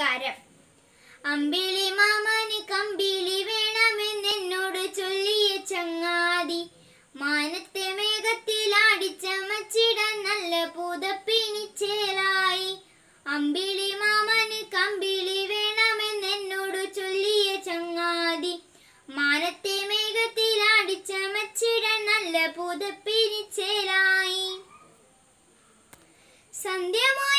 നമസ്കാരം അമ്പിളി മാമന് കമ്പിളി വേണമെന്നെന്നോട് ചൊല്ലിയ ചങ്ങാതി മാനത്തെ മേഘത്തിൽ ആടിച്ചമച്ചിടാൻ നല്ല പൂതപ്പിനിച്ചേലായി അമ്പിളി മാമന് കമ്പിളി വേണമെന്നെന്നോട് ചൊല്ലിയ ചങ്ങാതി മാനത്തെ മേഘത്തിൽ ആടിച്ചമച്ചിടാൻ നല്ല പൂതപ്പിനിച്ചേലായി സന്ധ്യമാ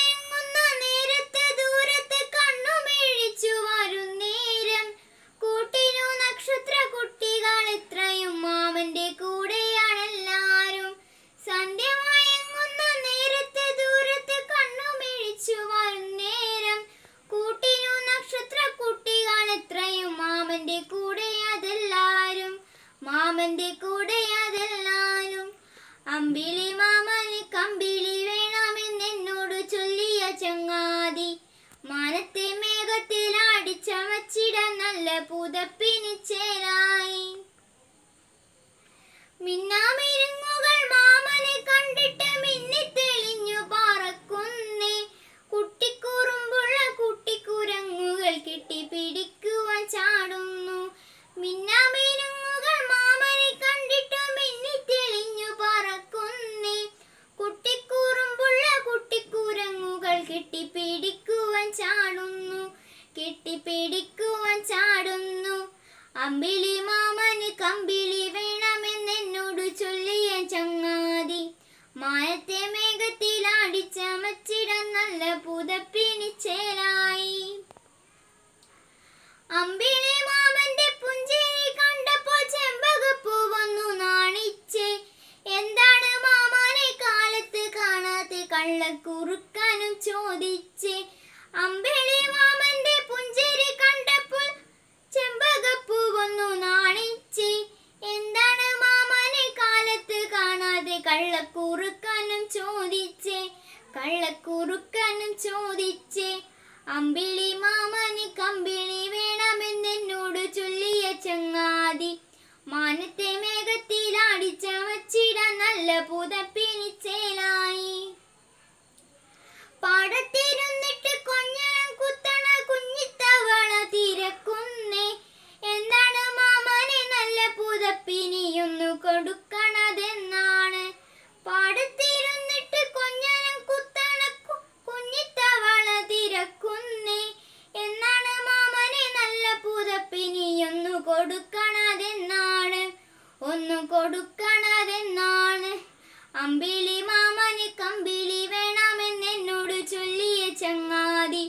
മാമന്റെ കൂടെ അതെല്ലാനും അമ്പിളി മാമന് കമ്പിളി വേണമെന്നെന്നോട് ചൊല്ലിയ ചങ്ങാതി മാനത്തെ മേഘത്തിൽ അടിച്ചമച്ചിട നല്ല പുതപ്പിന് ചേരായി മിന്നാ കെട്ടിപ്പിടിക്കുവാൻ ചാടുന്നു കെട്ടിപ്പിടിക്കുവാൻ ചാടുന്നു അമ്പിളി കൊടുക്കാനും ചോദിച്ച് അമ്പിളി മാമന്റെ പുഞ്ചിരി കണ്ടപ്പോൾ ചെമ്പകപ്പൂ വന്നു നാണിച്ച് എന്താണ് മാമനെ കാലത്ത് കാണാതെ കള്ളക്കുറുക്കാനും ചോദിച്ച് കള്ളക്കുറുക്കാനും ചോദിച്ച് അമ്പിളി മാമന് കമ്പിളി വേണമെന്നെന്നോട് ചൊല്ലിയ ചങ്ങാതി മാനത്തെ മേഘത്തിലാടിച്ച വച്ചിട നല്ല പുതപ്പി മുലപ്പിനിയൊന്നു കൊടുക്കണതെന്നാണ് ഒന്നു കൊടുക്കണതെന്നാണ് അമ്പിളി മാമന് കമ്പിളി വേണമെന്നെന്നോട് ചൊല്ലിയ ചങ്ങാതി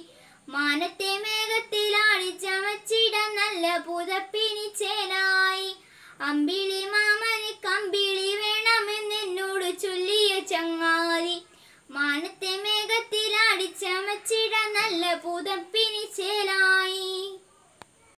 മാനത്തെ മേഘത്തിലാളിച്ചമച്ചിട നല്ല പുതപ്പിനി ചേനായി അമ്പിളി മാമന് കമ്പിളി വേണമെന്നെന്നോട് ചൊല്ലിയ ചങ്ങാതി മാനത്തെ മേഘത്തിലാടിച്ചമച്ചിട നല്ല പുതപ്പി